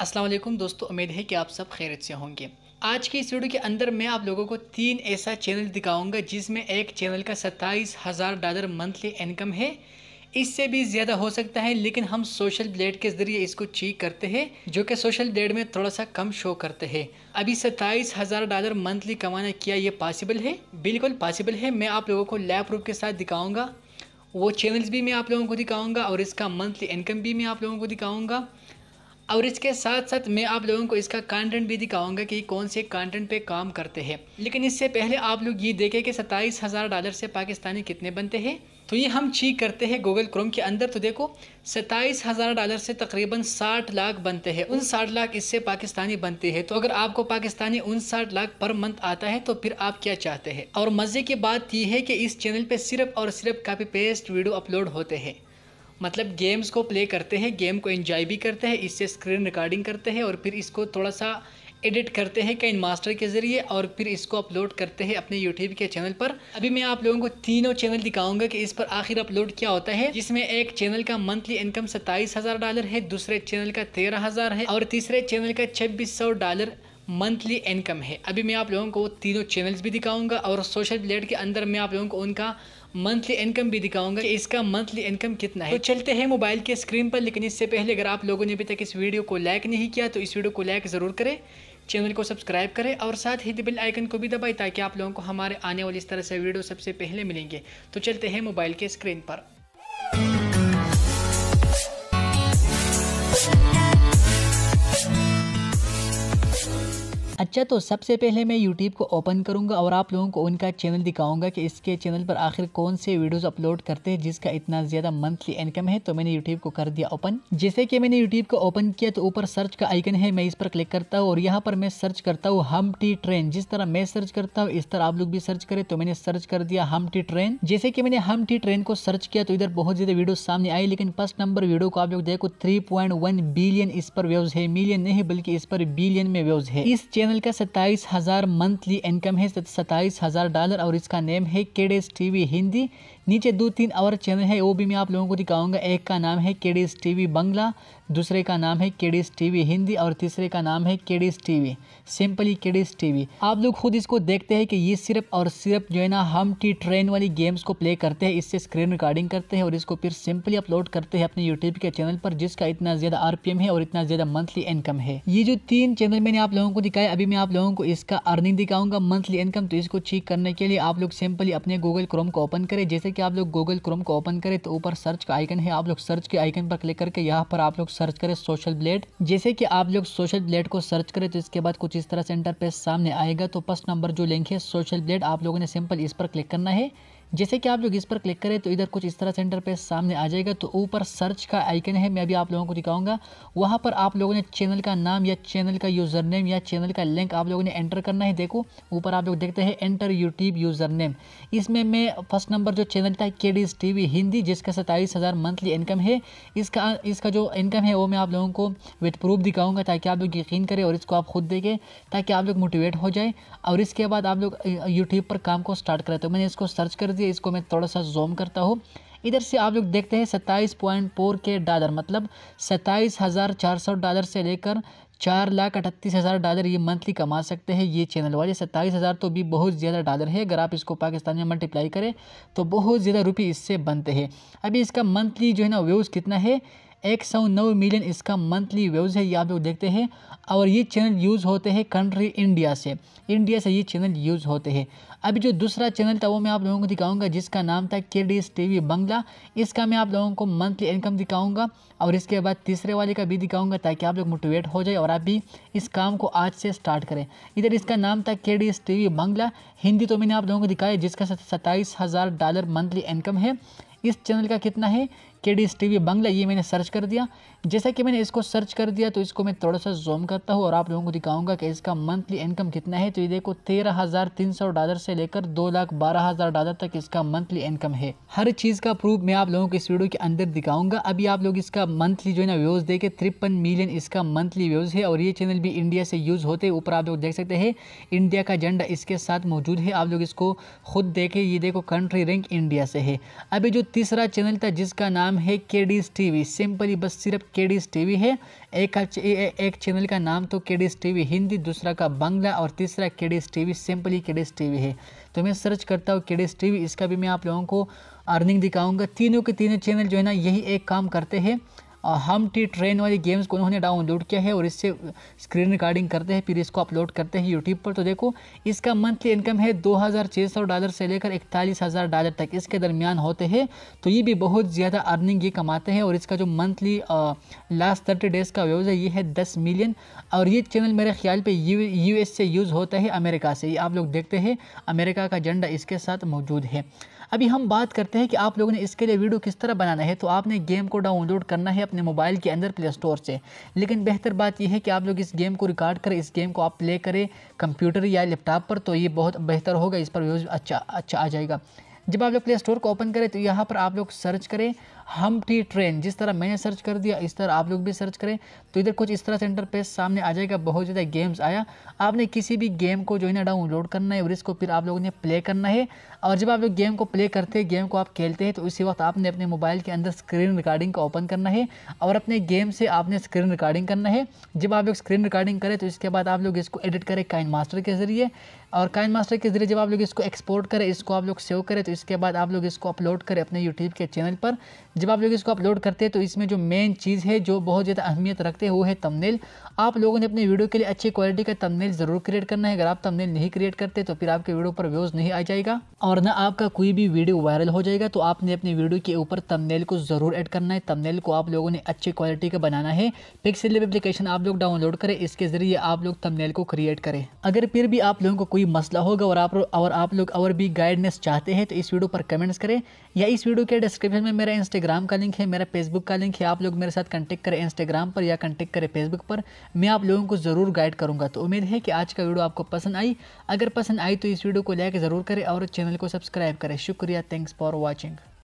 अस्सलाम वालेकुम दोस्तों उम्मीद है कि आप सब खैरियत से होंगे आज के इस वीडियो के अंदर मैं आप लोगों को तीन ऐसा चैनल दिखाऊंगा जिसमें एक चैनल का सत्ताईस हज़ार डॉलर मंथली इनकम है इससे भी ज़्यादा हो सकता है लेकिन हम सोशल ब्लेड के ज़रिए इसको चेक करते हैं जो कि सोशल ब्लेड में थोड़ा सा कम शो करते हैं अभी सत्ताईस हज़ार डॉलर मंथली कमाना क्या ये पॉसिबल है बिल्कुल पॉसिबल है मैं आप लोगों को लैब प्रूफ के साथ दिखाऊँगा वो चैनल्स भी मैं आप लोगों को दिखाऊँगा और इसका मंथली इनकम भी मैं आप लोगों को दिखाऊँगा और इसके साथ साथ मैं आप लोगों को इसका कंटेंट भी दिखाऊंगा कि कौन से कंटेंट पे काम करते हैं लेकिन इससे पहले आप लोग ये देखें कि सत्ताईस हज़ार डॉलर से पाकिस्तानी कितने बनते हैं तो ये हम चीक करते हैं गूगल क्रोम के अंदर तो देखो सत्ताईस हज़ार डॉलर से तकरीबन साठ लाख बनते हैं उन साठ लाख इससे पाकिस्तानी बनते हैं तो अगर आपको पाकिस्तानी उन साठ लाख पर मंथ आता है तो फिर आप क्या चाहते हैं और मज़े की बात यह है कि इस चैनल पर सिर्फ और सिर्फ कापी पेस्ट वीडियो अपलोड होते हैं मतलब गेम्स को प्ले करते हैं गेम को इन्जॉय भी करते हैं इससे स्क्रीन रिकॉर्डिंग करते हैं और फिर इसको थोड़ा सा एडिट करते हैं कैन मास्टर के ज़रिए और फिर इसको अपलोड करते हैं अपने यूट्यूब के चैनल पर अभी मैं आप लोगों को तीनों चैनल दिखाऊंगा कि इस पर आखिर अपलोड क्या होता है जिसमें एक चैनल का मंथली इनकम सत्ताईस हज़ार डॉलर है दूसरे चैनल का तेरह हज़ार है और तीसरे चैनल का छब्बीस सौ डॉलर मंथली इनकम है अभी मैं आप लोगों को तीनों चैनल्स भी दिखाऊंगा और सोशल प्लेट के अंदर मैं आप लोगों को उनका मंथली इनकम भी दिखाऊंगा कि इसका मंथली इनकम कितना है तो चलते हैं मोबाइल के स्क्रीन पर लेकिन इससे पहले अगर आप लोगों ने अभी तक इस वीडियो को लाइक नहीं किया तो इस वीडियो को लाइक ज़रूर करें चैनल को सब्सक्राइब करें और साथ ही बेल आइकन को भी दबाएं ताकि आप लोगों को हमारे आने वाली इस तरह से वीडियो सबसे पहले मिलेंगे तो चलते हैं मोबाइल के स्क्रीन पर अच्छा तो सबसे पहले मैं यूट्यूब को ओपन करूँगा और आप लोगों को उनका चैनल दिखाऊँगा कि इसके चैनल पर आखिर कौन से वीडियोज़ अपलोड करते हैं जिसका इतना ज़्यादा मंथली इनकम है तो मैंने यूट्यूब को कर दिया ओपन जैसे कि मैंने यूट्यूब को ओपन किया तो ऊपर सर्च का आइकन है मैं इस पर क्लिक करता हूँ और यहाँ पर मैं सर्च करता हूँ हम टी ट्रेन जिस तरह मैं सर्च करता हूँ इस तरह आप लोग भी सर्च करें तो मैंने सर्च कर दिया हम टी ट्रेन जैसे कि मैंने हम टी ट्रेन को सर्च किया तो इधर बहुत ज़्यादा वीडियो सामने आई लेकिन फर्स्ट नंबर वीडियो को आप लोग देखो थ्री बिलियन इस पर व्यवज है मिलियन नहीं बल्कि इस पर बिलियन में व्यवज है इस चैनल चैनल का सत्ताईस हज़ार मंथली इनकम है सत्ताईस हज़ार डॉलर और इसका नेम है केडेस टीवी हिंदी नीचे दो तीन और चैनल है वो भी मैं आप लोगों को दिखाऊंगा एक का नाम है के डी टीवी बंगला दूसरे का नाम है के डी टीवी हिंदी और तीसरे का नाम है K D TV simply K TV आप लोग खुद इसको देखते हैं कि ये सिर्फ और सिर्फ जो है ना हम टी ट्रेन वाली गेम्स को प्ले करते हैं इससे स्क्रीन रिकॉर्डिंग करते हैं और इसको फिर सिंपली अपलोड करते हैं अपने यूट्यूब के चैनल पर जिसका इतना ज़्यादा आर है और इतना ज़्यादा मंथली इनकम है ये जो तीन चैनल मैंने आप लोगों को दिखाया अभी मैं आप लोगों को इसका अर्निंग दिखाऊंगा मंथली इनकम तो इसको चीक करने के लिए आप लोग सिंपली अपने गूगल क्रोम को ओपन करें जैसे जैसे कि आप लोग गूगल क्रोम को ओपन करें तो ऊपर सर्च का आइकन है आप लोग सर्च के आइकन पर क्लिक करके यहाँ पर आप लोग सर्च करें सोशल ब्लेड जैसे कि आप लोग सोशल ब्लेड को सर्च करें तो इसके बाद कुछ इस तरह से इंटरपेस सामने आएगा तो फर्स्ट नंबर जो लिंक है सोशल ब्लेड आप लोगों ने सिंपल इस पर क्लिक करना है जैसे कि आप लोग इस पर क्लिक करें तो इधर कुछ इस तरह सेंटर पे सामने आ जाएगा तो ऊपर सर्च का आइकन है मैं भी आप लोगों को दिखाऊंगा वहाँ पर आप लोगों ने चैनल का नाम या चैनल का यूज़र नेम या चैनल का लिंक आप लोगों ने एंटर करना है देखो ऊपर आप लोग देखते हैं एंटर यूट्यूब यूज़र नेम इसमें मैं फर्स्ट नंबर जो चैनल था के डी टी हिंदी जिसका सत्ताईस मंथली इनकम है इसका इसका जो इनकम है वो मैं आप लोगों को विथ प्रूफ दिखाऊँगा ताकि आप लोग यकीन करें और इसको आप खुद देखें ताकि आप लोग मोटिवेट हो जाए और इसके बाद आप लोग यूट्यूब पर काम को स्टार्ट करें तो मैंने इसको सर्च कर लीजिए इसको मैं थोड़ा सा जोम करता हूँ इधर से आप लोग देखते हैं सत्ताईस पॉइंट फोर के डॉलर मतलब सत्ताईस हज़ार चार सौ डॉलर से लेकर चार लाख अठतीस हज़ार डॉलर ये मंथली कमा सकते हैं ये चैनल वाले सत्ताईस हज़ार तो भी बहुत ज़्यादा डॉलर है अगर आप इसको पाकिस्तान में मल्टीप्लाई करें तो बहुत ज़्यादा रुपये इससे बनते हैं अभी इसका मंथली जो है ना व्यूज़ कितना है एक सौ नौ मिलियन इसका मंथली व्यूज़ है ये आप लोग देखते हैं और ये चैनल यूज़ होते हैं कंट्री इंडिया से इंडिया से ये चैनल यूज़ होते हैं अभी जो दूसरा चैनल था वो मैं आप लोगों को दिखाऊंगा जिसका नाम था K D S T V Bangla इसका मैं आप लोगों को मंथली इनकम दिखाऊंगा और इसके बाद तीसरे वाले का भी दिखाऊंगा ताकि आप लोग मोटिवेट हो जाए और आप भी इस काम को आज से स्टार्ट करें इधर इसका नाम था K D S T V Bangla Hindi तो मैंने आप लोगों को दिखाया जिसका सत्ताईस हज़ार डॉलर मंथली इनकम है इस चैनल का कितना है के डी टी वी बंगला ये मैंने सर्च कर दिया जैसा कि मैंने इसको सर्च कर दिया तो इसको मैं थोड़ा सा जूम करता हूँ और आप लोगों को दिखाऊंगा कि इसका मंथली इनकम कितना है तो ये देखो तेरह हज़ार तीन सौ डॉलर से लेकर दो लाख बारह हज़ार डॉलर तक इसका मंथली इनकम है हर चीज़ का प्रूफ मैं आप लोगों को इस वीडियो के अंदर दिखाऊंगा अभी आप लोग इसका मंथली जो है ना व्यूज़ देखे तिरपन मिलियन इसका मंथली व्यूज़ है और ये चैनल भी इंडिया से यूज़ होते हैं ऊपर आप लोग देख सकते हैं इंडिया का झंडा इसके साथ मौजूद है आप लोग इसको खुद देखें ये देखो कंट्री रैंक इंडिया से है अभी जो तीसरा चैनल था जिसका नाम नाम है के डीज टी सिंपली बस सिर्फ के डीज टी है एक एक चैनल का नाम तो के डीज टी हिंदी दूसरा का बांग्ला और तीसरा के डीज टी सिंपली के डीज टी है तो मैं सर्च करता हूँ के डीज टी इसका भी मैं आप लोगों को अर्निंग दिखाऊंगा तीनों के तीनों चैनल जो है ना यही एक काम करते हैं हम टी ट्रेन वाली गेम्स को उन्होंने डाउनलोड किया है और इससे स्क्रीन रिकॉर्डिंग करते हैं फिर इसको अपलोड करते हैं यूट्यूब पर तो देखो इसका मंथली इनकम है दो डॉलर से लेकर इकतालीस डॉलर तक इसके दरमियान होते हैं तो ये भी बहुत ज़्यादा अर्निंग ये कमाते हैं और इसका जो मंथली लास्ट थर्टी डेज़ का व्यवज है ये है दस मिलियन और ये चैनल मेरे ख्याल पर यू से यूज़ होता है अमेरिका से ये आप लोग देखते हैं अमेरिका का झंडा इसके साथ मौजूद है अभी हम बात करते हैं कि आप लोगों ने इसके लिए वीडियो किस तरह बनाना है तो आपने गेम को डाउनलोड करना है अपने मोबाइल के अंदर प्ले स्टोर से लेकिन बेहतर बात यह है कि आप लोग इस गेम को रिकॉर्ड करें इस गेम को आप प्ले करें कंप्यूटर या लैपटॉप पर तो ये बहुत बेहतर होगा इस पर व्यूज़ अच्छा अच्छा आ जाएगा जब आप लोग प्ले स्टोर को ओपन करें तो यहाँ पर आप लोग सर्च करें हम टी ट्रेन जिस तरह मैंने सर्च कर दिया इस तरह आप लोग भी सर्च करें तो इधर कुछ इस तरह से पेज सामने आ जाएगा बहुत ज़्यादा गेम्स आया आपने किसी भी गेम को जो है ना डाउनलोड करना है और इसको फिर आप लोगों ने प्ले करना है और जब आप लोग गेम को प्ले करते हैं गेम को आप खेलते हैं तो उसी वक्त आपने अपने मोबाइल के अंदर स्क्रीन रिकॉर्डिंग को ओपन करना है और अपने गेम से आपने स्क्रीन रिकॉर्डिंग करना है जब आप लोग स्क्रीन रिकॉर्डिंग करें तो इसके बाद आप लोग इसको एडिट करें काइन मास्टर के ज़रिए और काइन मास्टर के ज़रिए जब आप लोग इसको एक्सपोर्ट करें इसको आप लोग सेव करें तो इसके बाद आप लोग इसको अपलोड करें अपने यूट्यूब के चैनल पर जब आप लोग इसको अपलोड करते हैं तो इसमें जो मेन चीज़ है जो बहुत ज़्यादा अहमियत रखते हैं वो है तमनेल आप लोगों ने अपने वीडियो के लिए अच्छी क्वालिटी का तमनेल ज़रूर क्रिएट करना है अगर आप तमनेल नहीं क्रिएट करते तो फिर आपके वीडियो पर व्यूज़ नहीं आ जाएगा और ना आपका कोई भी वीडियो वायरल हो जाएगा तो आपने अपने वीडियो के ऊपर तमनेल को ज़रूर ऐड करना है तमनेल को आप लोगों ने अच्छी क्वालिटी का बनाना है पिक्सल एप्लीकेशन आप लोग डाउनलोड करें इसके ज़रिए आप लोग तमनेल को क्रिएट करें अगर फिर भी आप लोगों को कोई मसला होगा और आप और आप लोग और भी गाइडनेस चाहते हैं तो इस वीडियो पर कमेंट्स करें या इस वीडियो के डिस्क्रिप्शन में मेरा इंस्टाग्राम का लिंक है मेरा फेसबुक का लिंक है आप लोग मेरे साथ कंटेक्ट करें इंस्टाग्राम पर या कंटेक्ट करें फेसबुक पर मैं आप लोगों को ज़रूर गाइड करूँगा तो उम्मीद है कि आज का वीडियो आपको पसंद आई अगर पसंद आई तो इस वीडियो को लाइक ज़रूर करें और चैनल को सब्सक्राइब करें शुक्रिया थैंक्स फॉर वॉचिंग